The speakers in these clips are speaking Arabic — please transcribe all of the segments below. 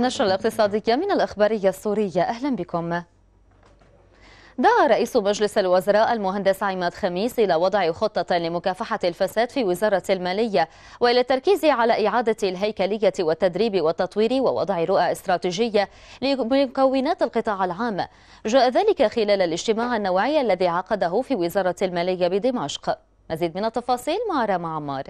النشرة الاقتصادية من الأخبارية السورية أهلا بكم دعا رئيس مجلس الوزراء المهندس عماد خميس إلى وضع خطة لمكافحة الفساد في وزارة المالية وإلى التركيز على إعادة الهيكلية والتدريب والتطوير ووضع رؤى استراتيجية لمكونات القطاع العام جاء ذلك خلال الاجتماع النوعي الذي عقده في وزارة المالية بدمشق مزيد من التفاصيل مع رام عمار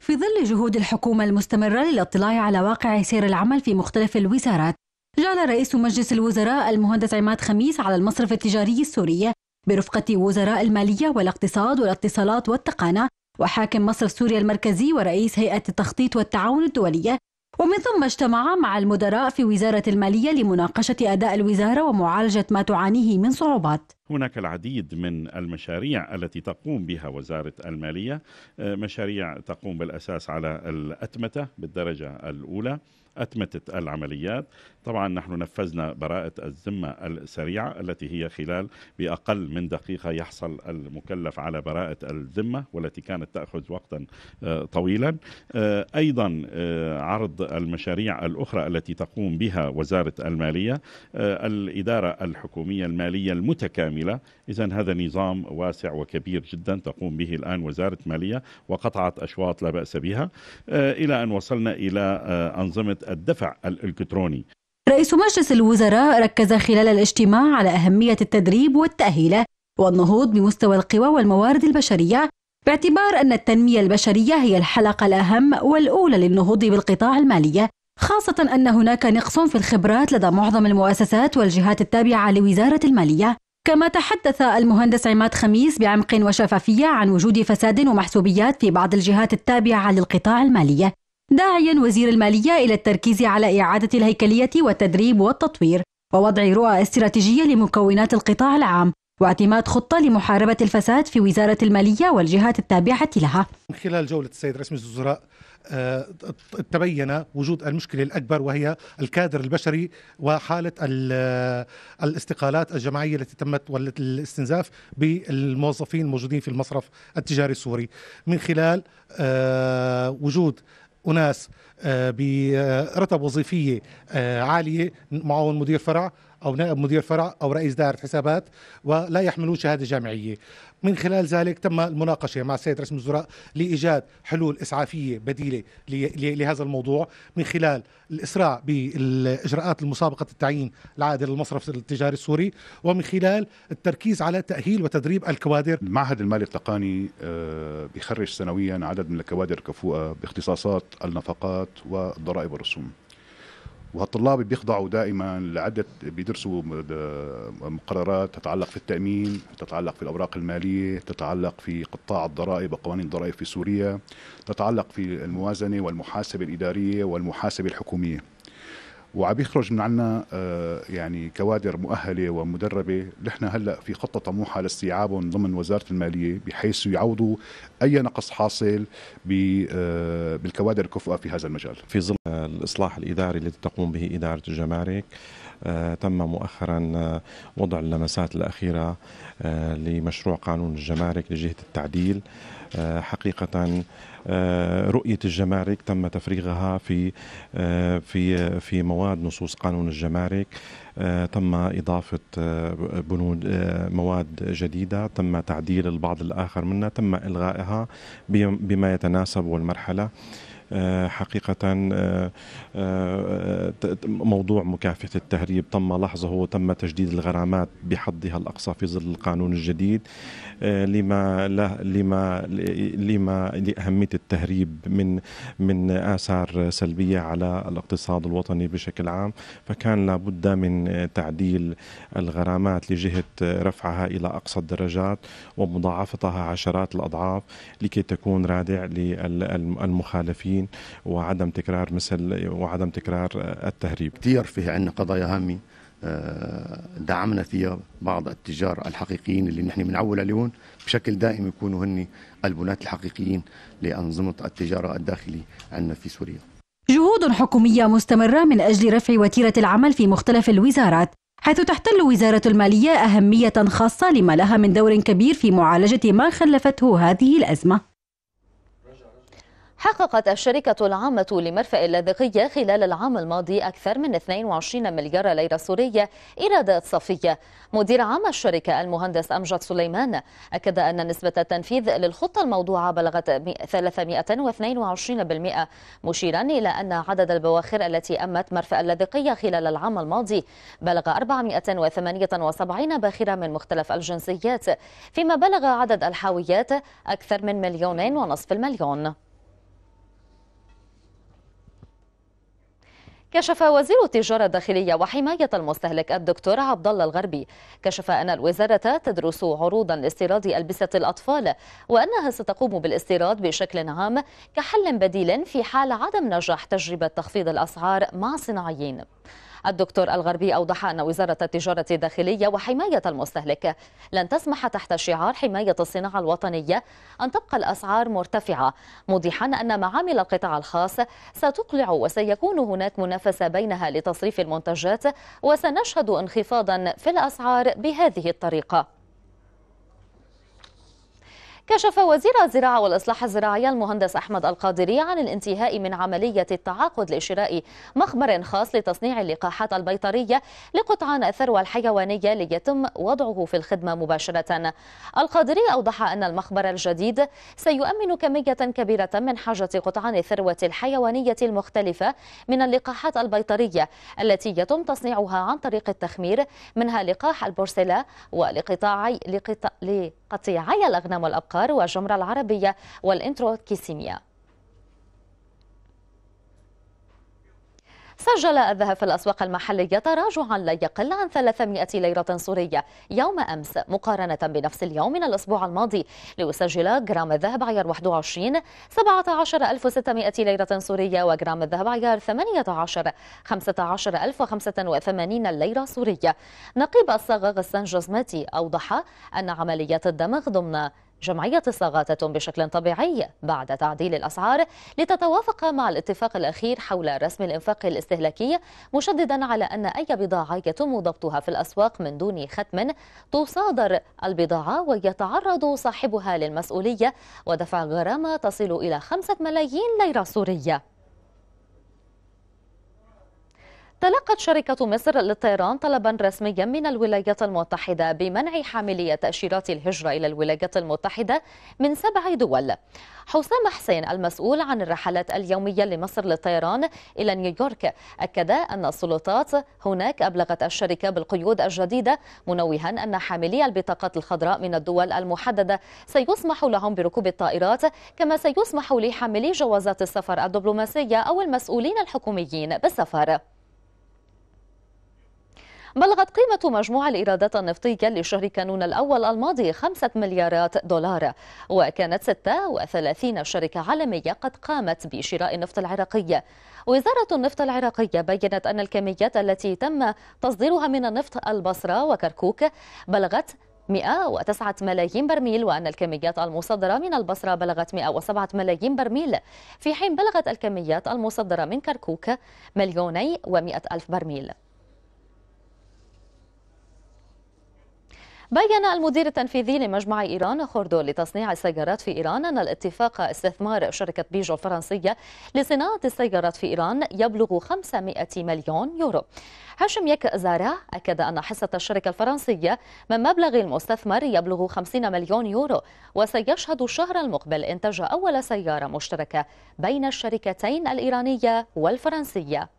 في ظل جهود الحكومة المستمرة للاطلاع على واقع سير العمل في مختلف الوزارات جعل رئيس مجلس الوزراء المهندس عماد خميس على المصرف التجاري السوري برفقة وزراء المالية والاقتصاد والاتصالات والتقانة وحاكم مصرف سوريا المركزي ورئيس هيئة التخطيط والتعاون الدولية ومن ثم اجتمع مع المدراء في وزارة المالية لمناقشة أداء الوزارة ومعالجة ما تعانيه من صعوبات هناك العديد من المشاريع التي تقوم بها وزارة المالية آه، مشاريع تقوم بالأساس على الأتمتة بالدرجة الأولى أتمتة العمليات طبعا نحن نفذنا براءة الذمة السريعة التي هي خلال بأقل من دقيقة يحصل المكلف على براءة الذمة والتي كانت تأخذ وقتا آه، طويلا آه، أيضا عرض المشاريع الأخرى التي تقوم بها وزارة المالية الإدارة الحكومية المالية المتكاملة كاملة إذا هذا نظام واسع وكبير جدا تقوم به الآن وزارة مالية وقطعت أشواط لا بأس بها آه، إلى أن وصلنا إلى آه، أنظمة الدفع الإلكتروني رئيس مجلس الوزراء ركز خلال الاجتماع على أهمية التدريب والتأهيل والنهوض بمستوى القوى والموارد البشرية باعتبار أن التنمية البشرية هي الحلقة الأهم والأولى للنهوض بالقطاع المالية خاصة أن هناك نقص في الخبرات لدى معظم المؤسسات والجهات التابعة لوزارة المالية كما تحدث المهندس عماد خميس بعمق وشفافية عن وجود فساد ومحسوبيات في بعض الجهات التابعة للقطاع المالية داعيا وزير المالية إلى التركيز على إعادة الهيكلية والتدريب والتطوير ووضع رؤى استراتيجية لمكونات القطاع العام واعتماد خطة لمحاربة الفساد في وزارة المالية والجهات التابعة لها من خلال جولة السيد رئيس الوزراء تبين وجود المشكله الاكبر وهي الكادر البشري وحاله الاستقالات الجماعيه التي تمت والاستنزاف بالموظفين الموجودين في المصرف التجاري السوري من خلال آه، وجود اناس آه، برتب وظيفيه آه، عاليه معهم مدير فرع او نائب مدير فرع او رئيس دائره حسابات ولا يحملون شهاده جامعيه من خلال ذلك تم المناقشه مع السيد رئيس الوزراء لايجاد حلول اسعافيه بديله لهذا الموضوع من خلال الاسراع بالاجراءات المسابقه التعيين العادل للمصرف التجاري السوري ومن خلال التركيز على تاهيل وتدريب الكوادر المعهد المالي التقني آه، بيخرج سنويا عدد من الكوادر الكفوءه باختصاصات النفقات والضرائب والرسوم وهالطلاب بيخضعوا دائما لعده بيدرسوا مقررات تتعلق في التامين، تتعلق في الاوراق الماليه، تتعلق في قطاع الضرائب وقوانين الضرائب في سوريا، تتعلق في الموازنه والمحاسبه الاداريه والمحاسبه الحكوميه. وعم يخرج من عنا آه، يعني كوادر مؤهله ومدربه نحن هلا في خطه طموحه لاستيعابهم ضمن وزاره الماليه بحيث يعوضوا اي نقص حاصل آه، بالكوادر الكفؤه في هذا المجال. في ظل الاصلاح الاداري الذي تقوم به اداره الجمارك آه، تم مؤخرا وضع اللمسات الاخيره لمشروع قانون الجمارك لجهه التعديل آه، حقيقه آه، رؤيه الجمارك تم تفريغها في آه، في في مواد نصوص قانون الجمارك تم اضافه بنود مواد جديده تم تعديل البعض الاخر منها تم الغائها بما يتناسب والمرحله آه، حقيقة آه، آه، موضوع مكافحة التهريب تم لحظه وتم تجديد الغرامات بحدها الأقصى في ظل القانون الجديد لما لا لما لما لأهمية التهريب من من آثار سلبية على الاقتصاد الوطني بشكل عام فكان لابد من تعديل الغرامات لجهة رفعها إلى أقصى الدرجات ومضاعفتها عشرات الأضعاف لكي تكون رادع للمخالفين التموين وعدم تكرار مثل وعدم تكرار آه، التهريب كثير فيه عندنا قضايا هامه آه، دعمنا فيها بعض التجار الحقيقيين اللي نحن بنعول عليهم بشكل دائم يكونوا هن البناة الحقيقيين لأنظمة التجارة الداخلية عندنا في سوريا جهود حكومية مستمرة من أجل رفع وتيرة العمل في مختلف الوزارات حيث تحتل وزارة المالية أهمية خاصة لما لها من دور كبير في معالجة ما خلفته هذه الأزمة حققت الشركة العامة لمرفأ اللاذقية خلال العام الماضي أكثر من 22 مليار ليرة سورية إيرادات صافية. مدير عام الشركة المهندس أمجد سليمان أكد أن نسبة التنفيذ للخطة الموضوعة بلغت 322% مشيرا إلى أن عدد البواخر التي أمت مرفأ اللاذقية خلال العام الماضي بلغ 478 باخرة من مختلف الجنسيات فيما بلغ عدد الحاويات أكثر من مليونين ونصف المليون. كشف وزير التجارة الداخلية وحماية المستهلك الدكتور عبد الله الغربي كشف أن الوزارة تدرس عروضا لاستيراد ألبسة الأطفال وأنها ستقوم بالاستيراد بشكل عام كحل بديل في حال عدم نجاح تجربة تخفيض الأسعار مع صناعيين الدكتور الغربي أوضح أن وزارة التجارة الداخلية وحماية المستهلك لن تسمح تحت شعار حماية الصناعة الوطنية أن تبقى الأسعار مرتفعة موضحا أن معامل القطاع الخاص ستقلع وسيكون هناك منافسة بينها لتصريف المنتجات وسنشهد انخفاضا في الأسعار بهذه الطريقة كشف وزير الزراعة والإصلاح الزراعي المهندس أحمد القادري عن الانتهاء من عملية التعاقد لشراء مخبر خاص لتصنيع اللقاحات البيطرية لقطعان الثروة الحيوانية ليتم وضعه في الخدمة مباشرة القادري أوضح أن المخبر الجديد سيؤمن كمية كبيرة من حاجة قطعان الثروة الحيوانية المختلفة من اللقاحات البيطرية التي يتم تصنيعها عن طريق التخمير منها لقاح البورسيلا ولقطاعي لقطاعي الأغنام والأبقار العقار والجمرة العربية والإنتروكيسيميا سجل الذهب في الأسواق المحلية تراجعا لا يقل عن 300 ليرة سورية يوم أمس مقارنة بنفس اليوم من الأسبوع الماضي ليسجل جرام الذهب عيار 21 17600 ليرة سورية وجرام الذهب عيار 18 15085 ليرة سورية نقيب الصاغ غسان جزماتي أوضح أن عمليات الدمغ ضمن جمعية الصاغات تتم بشكل طبيعي بعد تعديل الأسعار لتتوافق مع الاتفاق الأخير حول رسم الإنفاق الاستهلاكي مشددا على أن أي بضاعة يتم ضبطها في الأسواق من دون ختم تصادر البضاعة ويتعرض صاحبها للمسؤولية ودفع غرامة تصل إلى خمسة ملايين ليرة سورية تلقت شركة مصر للطيران طلبا رسميا من الولايات المتحدة بمنع حاملي تأشيرات الهجرة إلى الولايات المتحدة من سبع دول حسام حسين المسؤول عن الرحلات اليومية لمصر للطيران إلى نيويورك أكد أن السلطات هناك أبلغت الشركة بالقيود الجديدة منوها أن حاملي البطاقات الخضراء من الدول المحددة سيسمح لهم بركوب الطائرات كما سيسمح لحاملي جوازات السفر الدبلوماسية أو المسؤولين الحكوميين بالسفر بلغت قيمة مجموع الإيرادات النفطية لشهر كانون الأول الماضي 5 مليارات دولار وكانت 36 شركة عالمية قد قامت بشراء النفط العراقي وزارة النفط العراقية بيّنت أن الكميات التي تم تصديرها من النفط البصرة وكركوك بلغت 109 ملايين برميل وأن الكميات المصدرة من البصرة بلغت 107 ملايين برميل في حين بلغت الكميات المصدرة من كركوك مليوني ومئة ألف برميل بين المدير التنفيذي لمجمع إيران خوردو لتصنيع السيارات في إيران أن الاتفاق استثمار شركة بيجو الفرنسية لصناعة السيارات في إيران يبلغ 500 مليون يورو هاشم يك زارا أكد أن حصة الشركة الفرنسية من مبلغ المستثمر يبلغ 50 مليون يورو وسيشهد الشهر المقبل إنتاج أول سيارة مشتركة بين الشركتين الإيرانية والفرنسية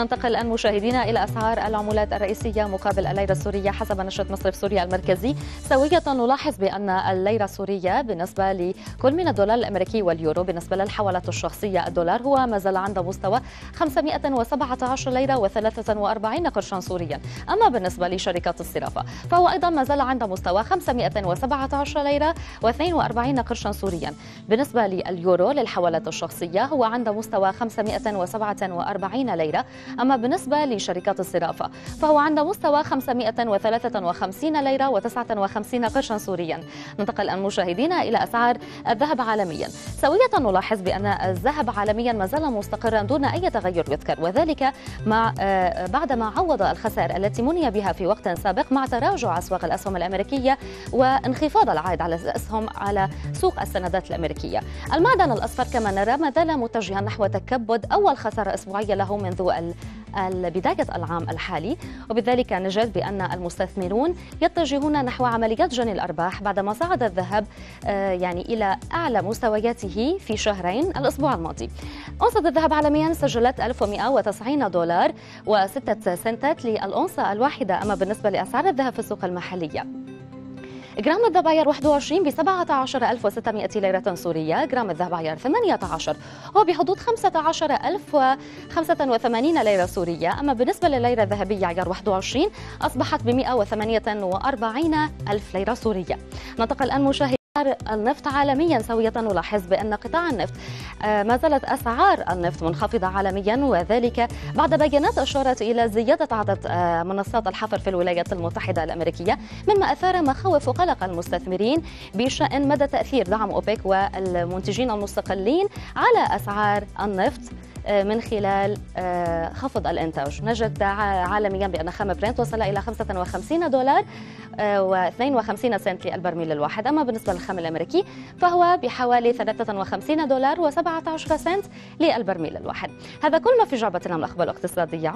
ننتقل الآن مشاهدينا إلى أسعار العملات الرئيسية مقابل الليرة السورية حسب نشرة مصرف سوريا المركزي سوية نلاحظ بأن الليرة السورية بالنسبة لكل من الدولار الأمريكي واليورو بالنسبة للحوالات الشخصية الدولار هو ما زال عند مستوى 517 ليرة و43 قرشا سوريا أما بالنسبة لشركات الصرافة فهو أيضا ما زال عند مستوى 517 ليرة و42 قرشا سوريا بالنسبة لليورو للحوالات الشخصية هو عند مستوى 547 ليرة أما بالنسبة لشركات الصرافة فهو عند مستوى 553 ليرة و59 قرشا سوريا ننتقل الآن مشاهدينا إلى أسعار الذهب عالميا سوية نلاحظ بأن الذهب عالميا ما زال مستقرا دون أي تغير يذكر وذلك مع آه، بعدما عوض الخسائر التي مني بها في وقت سابق مع تراجع أسواق الأسهم الأمريكية وانخفاض العائد على الأسهم على سوق السندات الأمريكية المعدن الأصفر كما نرى ما زال متجها نحو تكبد أول خسارة أسبوعية له منذ بداية العام الحالي وبذلك نجد بأن المستثمرون يتجهون نحو عمليات جني الأرباح بعدما صعد الذهب آه، يعني إلى أعلى مستوياته في شهرين الأسبوع الماضي أونصة الذهب عالميا سجلت 1190 دولار و6 سنتات للأونصة الواحدة أما بالنسبة لأسعار الذهب في السوق المحلية جرام الدباير 21 ب 17600 ليرة سورية جرام عيار 18 هو بحدود 15085 ليرة سورية أما بالنسبة لليرة الذهبية عيار 21 أصبحت ب 148 ألف ليرة سورية ننتقل الآن مشاهد النفط عالميا سوية نلاحظ بأن قطاع النفط آه، ما زالت أسعار النفط منخفضة عالميا وذلك بعد بيانات أشارت إلى زيادة عدد آه، منصات الحفر في الولايات المتحدة الأمريكية مما أثار مخاوف وقلق المستثمرين بشأن مدى تأثير دعم أوبك والمنتجين المستقلين على أسعار النفط آه، من خلال آه، خفض الإنتاج نجد عالميا بأن خام برنت وصل إلى 55 دولار آه، و52 سنت للبرميل الواحد أما بالنسبة للخام الأمريكي فهو بحوالي 53 دولار و17 سنت للبرميل الواحد هذا كل ما في جعبتنا من الأخبار الاقتصادية